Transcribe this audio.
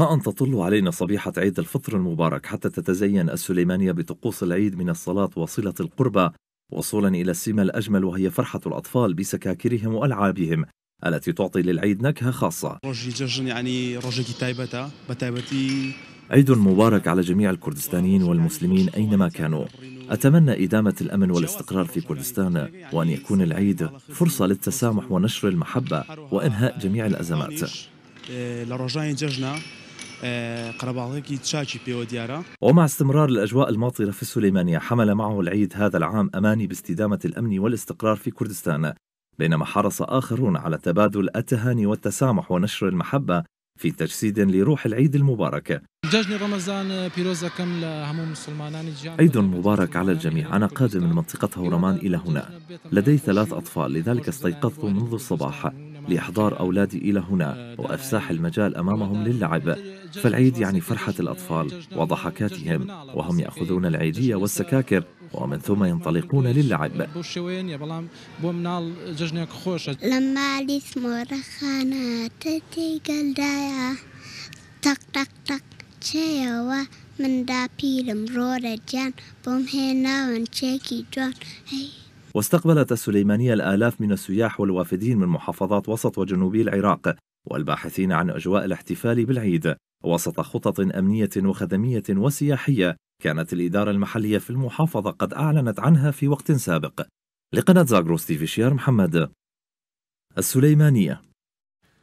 ما أن تطل علينا صبيحة عيد الفطر المبارك حتى تتزين السليمانية بطقوس العيد من الصلاة وصلة القربى وصولا إلى السمة الأجمل وهي فرحة الأطفال بسكاكرهم وألعابهم التي تعطي للعيد نكهة خاصة عيد مبارك على جميع الكردستانيين والمسلمين أينما كانوا أتمنى إدامة الأمن والاستقرار في كردستان وأن يكون العيد فرصة للتسامح ونشر المحبة وإنهاء جميع الأزمات ومع استمرار الأجواء الماطرة في السليمانية حمل معه العيد هذا العام أماني باستدامة الأمن والاستقرار في كردستان بينما حرص آخرون على تبادل التهاني والتسامح ونشر المحبة في تجسيد لروح العيد المبارك عيد مبارك على الجميع أنا قادم من منطقة هورمان إلى هنا لدي ثلاث أطفال لذلك استيقظت منذ الصباح لإحضار أولادي إلى هنا وإفساح المجال أمامهم للعب فالعيد يعني فرحة الأطفال وضحكاتهم وهم يأخذون العيدية والسكاكر ومن ثم ينطلقون للعب لما من دا بيلم رورا جان بوم هنا وانشيكي جون هي واستقبلت السليمانية الآلاف من السياح والوافدين من محافظات وسط وجنوبي العراق والباحثين عن أجواء الاحتفال بالعيد وسط خطط أمنية وخدمية وسياحية كانت الإدارة المحلية في المحافظة قد أعلنت عنها في وقت سابق لقناة زاغروس في شير محمد السليمانية